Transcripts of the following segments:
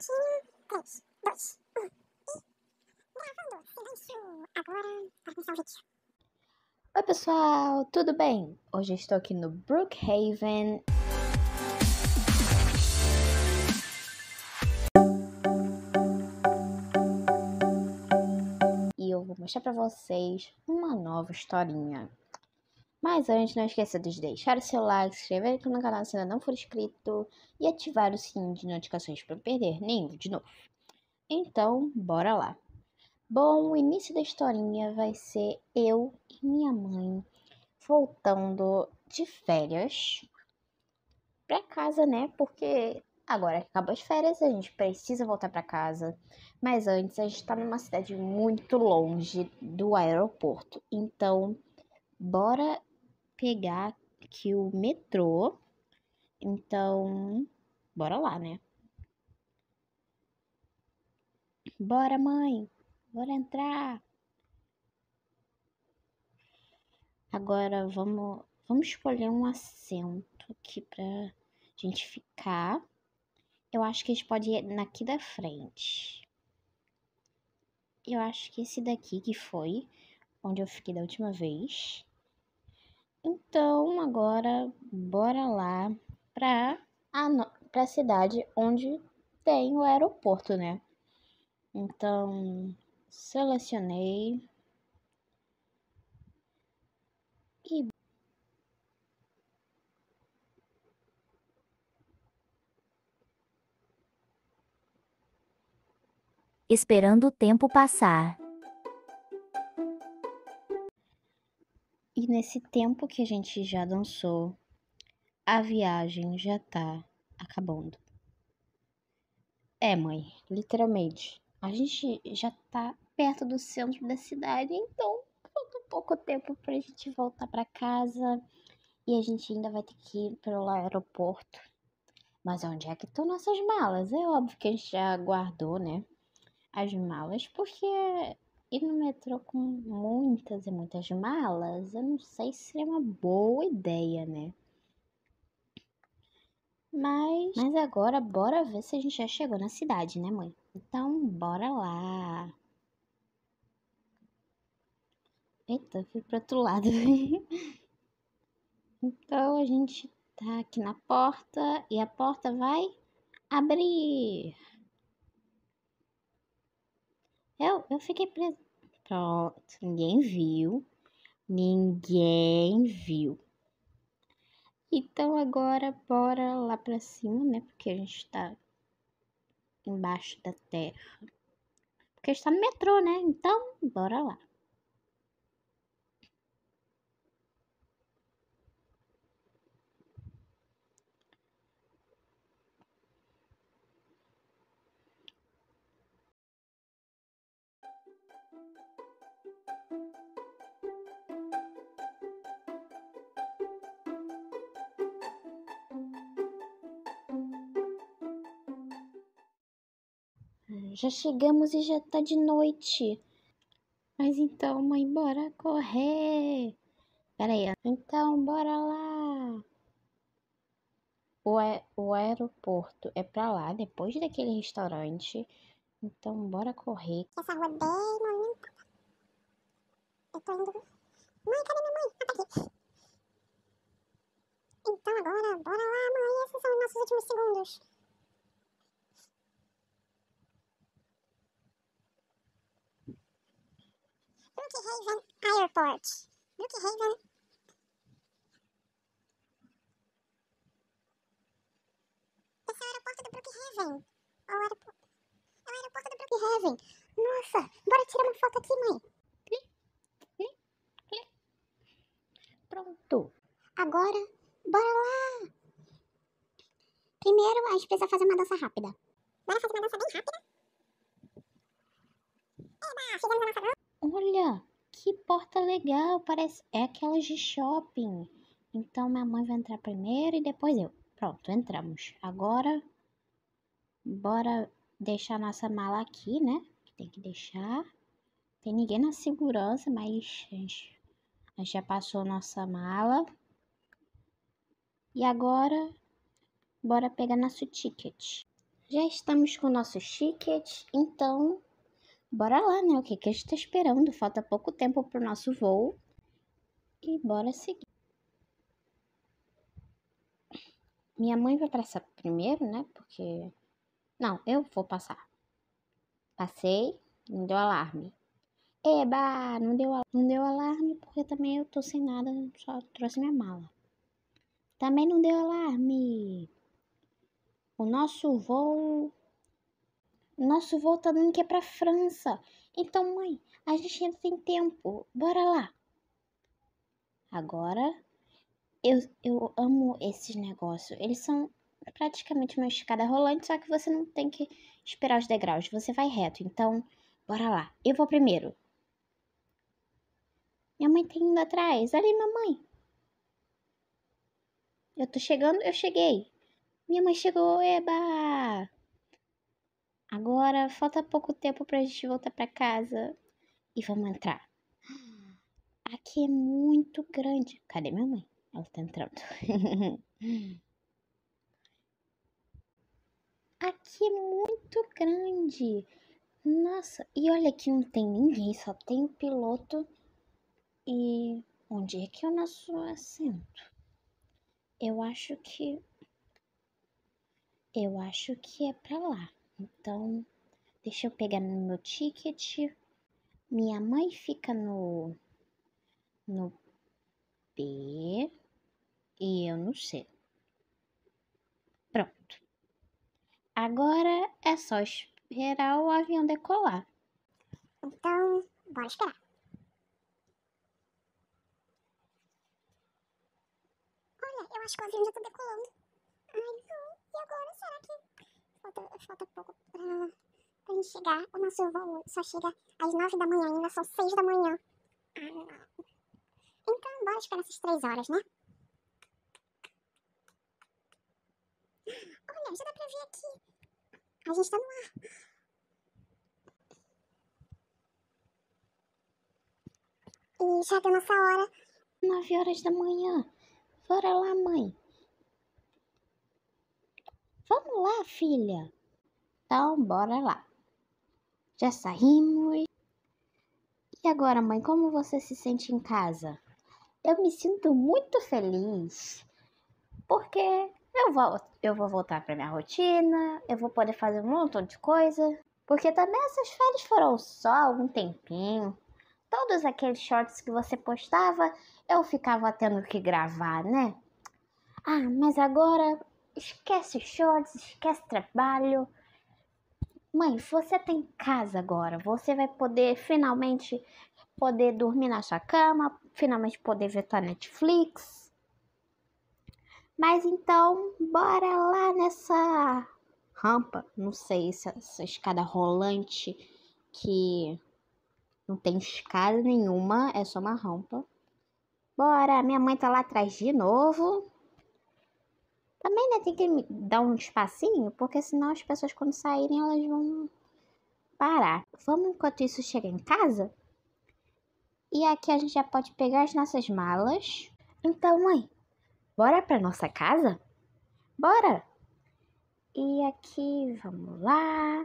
3, 2, 1 e gravando silêncio agora para começar o vídeo. Oi pessoal, tudo bem? Hoje estou aqui no Brookhaven. E eu vou mostrar para vocês uma nova historinha. Mas antes, não esqueça de deixar o seu like, se inscrever aqui no canal se ainda não for inscrito e ativar o sininho de notificações para não perder nenhum de novo. Então, bora lá. Bom, o início da historinha vai ser eu e minha mãe voltando de férias para casa, né? Porque agora que acabam as férias, a gente precisa voltar para casa. Mas antes, a gente está numa cidade muito longe do aeroporto. Então, bora pegar aqui o metrô. Então, bora lá, né? Bora, mãe. Bora entrar. Agora vamos, vamos escolher um assento aqui pra gente ficar. Eu acho que a gente pode ir naqui da frente. Eu acho que esse daqui que foi onde eu fiquei da última vez. Então, agora, bora lá para a, pra cidade onde tem o aeroporto, né? Então, selecionei. E. Esperando o tempo passar. E nesse tempo que a gente já dançou, a viagem já tá acabando. É, mãe, literalmente. A gente já tá perto do centro da cidade, então falta pouco tempo pra gente voltar pra casa. E a gente ainda vai ter que ir pelo aeroporto. Mas onde é que estão nossas malas? É óbvio que a gente já guardou, né? As malas, porque ir no metrô com muitas e muitas malas, eu não sei se seria uma boa ideia, né? Mas, mas agora bora ver se a gente já chegou na cidade, né, mãe? Então, bora lá. Eita, fui pro outro lado. então, a gente tá aqui na porta e a porta vai abrir. Eu, eu fiquei presa. Pronto, ninguém viu. Ninguém viu. Então agora bora lá pra cima, né? Porque a gente tá embaixo da terra. Porque a gente tá no metrô, né? Então, bora lá. já chegamos e já tá de noite. Mas então, mãe, bora correr. Pera aí. Então, bora lá. O, aer o aeroporto é pra lá, depois daquele restaurante. Então, bora correr. Essa rua é bem movimentada. Eu tô indo... Mãe, cadê minha mãe? Ah, tá aqui. Então agora, bora lá, mãe. Esses são os nossos últimos segundos. Brookhaven Airport. Brookhaven Esse é o aeroporto do Brookhaven. É o aeroporto, é o aeroporto do Brookhaven. Nossa, bora tirar uma foto aqui, mãe. Pronto. Agora, bora lá. Primeiro, a gente precisa fazer uma dança rápida. Bora fazer uma dança bem rápida? Eba, é, fizemos na nossa dança. Olha, que porta legal, parece. É aquelas de shopping. Então minha mãe vai entrar primeiro e depois eu. Pronto, entramos. Agora, bora deixar nossa mala aqui, né? Tem que deixar. Tem ninguém na segurança, mas a gente, a gente já passou nossa mala. E agora, bora pegar nosso ticket. Já estamos com nosso ticket, então bora lá, né? O que, que a gente tá esperando? Falta pouco tempo pro nosso voo. E bora seguir. Minha mãe vai passar primeiro, né? Porque. Não, eu vou passar. Passei, não deu alarme. Eba, não deu, não deu alarme porque também eu tô sem nada, só trouxe minha mala. Também não deu alarme. O nosso voo nosso voo tá dando que é pra França. Então, mãe, a gente ainda tem tempo. Bora lá. Agora, eu, eu amo esses negócios. Eles são praticamente uma escada rolante, só que você não tem que esperar os degraus. Você vai reto. Então, bora lá. Eu vou primeiro. Minha mãe tá indo atrás. Olha aí, mamãe. Eu tô chegando, eu cheguei. Minha mãe chegou, eba! Agora falta pouco tempo pra gente voltar pra casa. E vamos entrar. Aqui é muito grande. Cadê minha mãe? Ela tá entrando. aqui é muito grande. Nossa, e olha que não tem ninguém, só tem o piloto. E onde é que é o nosso assento? Eu acho que. Eu acho que é pra lá. Então, deixa eu pegar no meu ticket. Minha mãe fica no no B e eu no C. Pronto. Agora é só esperar o avião decolar. Então, bora esperar. Olha, eu acho que o avião já tá decolando. Ai, não. E agora, será que falta, falta pouco pra, pra gente chegar. O nosso voo só chega às 9 da manhã, ainda são 6 da manhã. Ah, então, bora esperar essas 3 horas, né? Olha, já dá pra ver aqui. A gente tá no ar. E já deu nossa hora. 9 horas da manhã. Bora lá, mãe. Vamos lá, filha. Então, bora lá. Já saímos. E agora, mãe, como você se sente em casa? Eu me sinto muito feliz porque eu vou, eu vou voltar para minha rotina, eu vou poder fazer um montão de coisa. Porque também essas férias foram só algum tempinho. Todos aqueles shorts que você postava, eu ficava tendo que gravar, né? Ah, mas agora esquece shorts, esquece trabalho. Mãe, você tem tá casa agora, você vai poder finalmente poder dormir na sua cama, finalmente poder ver tua Netflix. Mas então, bora lá nessa rampa, não sei, se essa escada rolante que não tem escada nenhuma, é só uma rampa. Bora, minha mãe tá lá atrás de novo. Também né tem que dar um espacinho, porque senão as pessoas quando saírem elas vão parar. Vamos enquanto isso chega em casa? E aqui a gente já pode pegar as nossas malas. Então, mãe, bora para nossa casa? Bora! E aqui, vamos lá.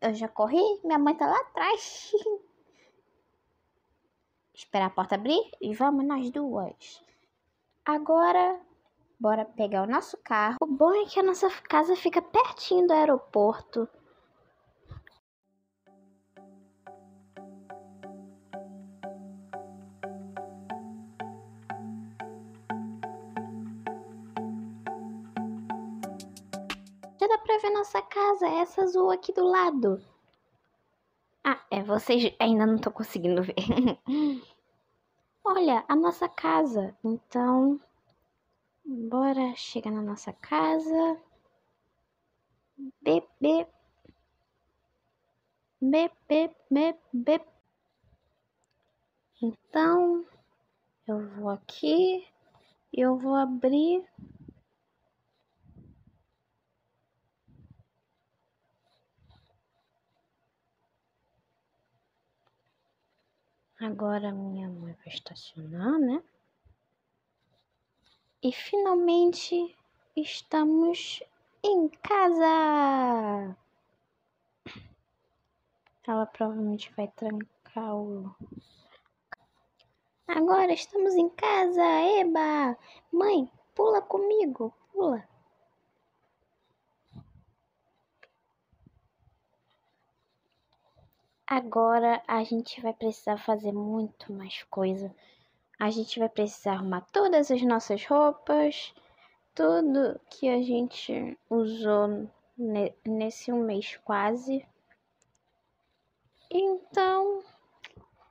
Eu já corri, minha mãe tá lá atrás. Esperar a porta abrir e vamos nós duas. Agora Bora pegar o nosso carro. O bom é que a nossa casa fica pertinho do aeroporto. Já dá pra ver nossa casa, é essa azul aqui do lado. Ah, é, vocês ainda não estão conseguindo ver. Olha, a nossa casa. Então, Bora chegar na nossa casa. Bebê. Bebê, bebê. Então, eu vou aqui eu vou abrir Agora minha mãe vai estacionar, né? E finalmente estamos em casa! Ela provavelmente vai trancar o. Agora estamos em casa! Eba! Mãe, pula comigo! Pula! Agora a gente vai precisar fazer muito mais coisa a gente vai precisar arrumar todas as nossas roupas, tudo que a gente usou nesse um mês quase. Então,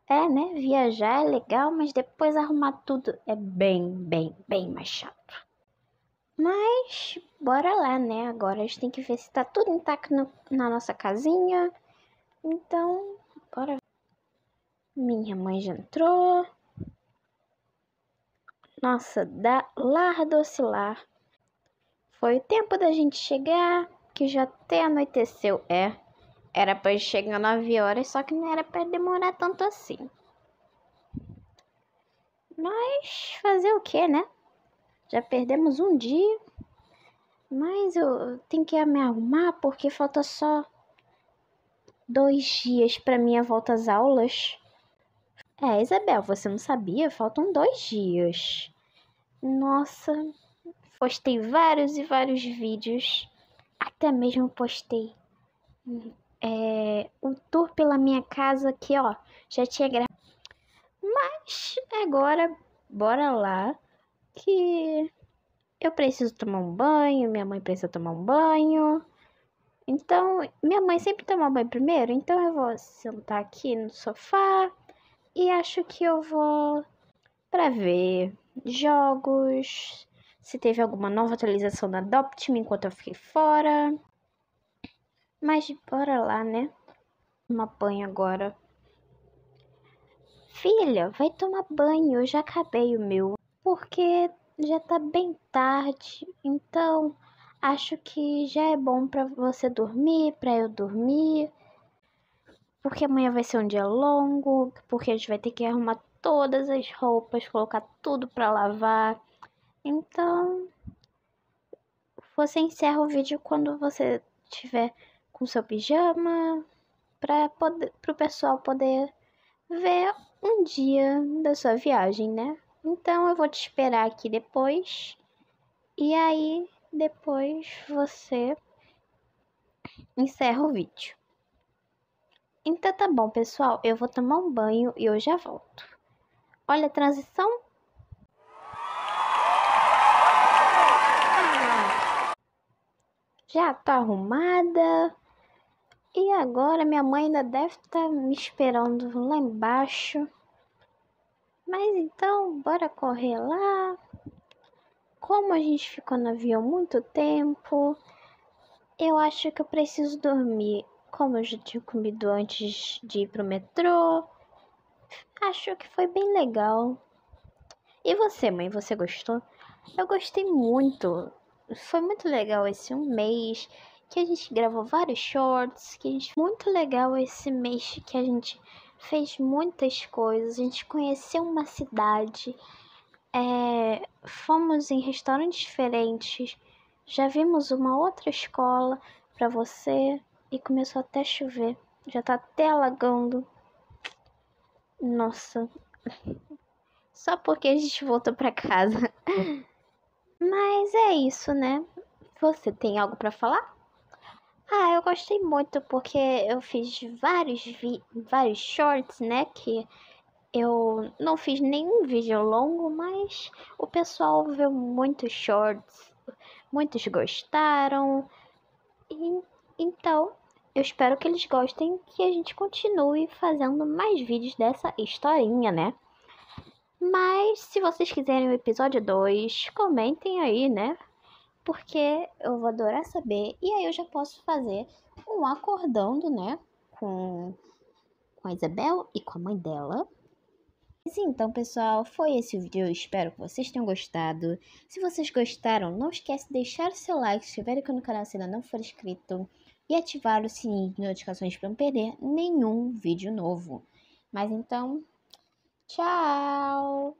é, né? Viajar é legal, mas depois arrumar tudo é bem, bem, bem mais chato. Mas bora lá, né? Agora a gente tem que ver se tá tudo intacto no, na nossa casinha. Então, bora. Minha mãe já entrou. Nossa, da Lar Docilar. Foi o tempo da gente chegar, que já até anoiteceu. É, era para chegar 9 horas, só que não era para demorar tanto assim. Mas fazer o que, né? Já perdemos um dia. Mas eu tenho que me arrumar porque falta só dois dias para minha volta às aulas. É, Isabel, você não sabia? Faltam dois dias. Nossa, postei vários e vários vídeos. Até mesmo postei é, um tour pela minha casa aqui, ó, já tinha gravado. Mas agora, bora lá que eu preciso tomar um banho, minha mãe precisa tomar um banho. Então, minha mãe sempre toma banho primeiro, então eu vou sentar aqui no sofá e acho que eu vou pra ver jogos, se teve alguma nova atualização da Adopt Me enquanto eu fiquei fora. Mas bora lá, né? Uma banho agora. Filha, vai tomar banho, eu já acabei o meu. Porque já tá bem tarde, então acho que já é bom para você dormir, para eu dormir. Porque amanhã vai ser um dia longo, porque a gente vai ter que arrumar todas as roupas, colocar tudo para lavar. Então, você encerra o vídeo quando você tiver com seu pijama, para poder pro pessoal poder ver um dia da sua viagem, né? Então eu vou te esperar aqui depois. E aí depois você encerra o vídeo. Então tá bom, pessoal, eu vou tomar um banho e eu já volto. Olha a transição. Já tá arrumada. E agora minha mãe ainda deve estar tá me esperando lá embaixo. Mas então, bora correr lá. Como a gente ficou no avião muito tempo, eu acho que eu preciso dormir. Como eu já tinha comido antes de ir pro metrô, Acho que foi bem legal. E você, mãe, você gostou? Eu gostei muito. Foi muito legal esse um mês que a gente gravou vários shorts, que gente... muito legal esse mês que a gente fez muitas coisas, a gente conheceu uma cidade, é... fomos em restaurantes diferentes, já vimos uma outra escola para você e começou até a chover, já tá até alagando. Nossa. Só porque a gente voltou para casa. Mas é isso, né? Você tem algo para falar? Ah, eu gostei muito porque eu fiz vários vi vários shorts, né, que eu não fiz nenhum vídeo longo, mas o pessoal viu muitos shorts, muitos gostaram. E, então, eu espero que eles gostem que a gente continue fazendo mais vídeos dessa historinha, né? Mas se vocês quiserem o episódio 2, comentem aí, né? Porque eu vou adorar saber. E aí eu já posso fazer um acordando, né? Com, com a Isabel e com a mãe dela. então, pessoal, foi esse o vídeo. Eu espero que vocês tenham gostado. Se vocês gostaram, não esquece de deixar o seu like, se estiver aqui no canal se ainda não for inscrito e ativar o sininho de notificações para não perder nenhum vídeo novo. Mas então, tchau!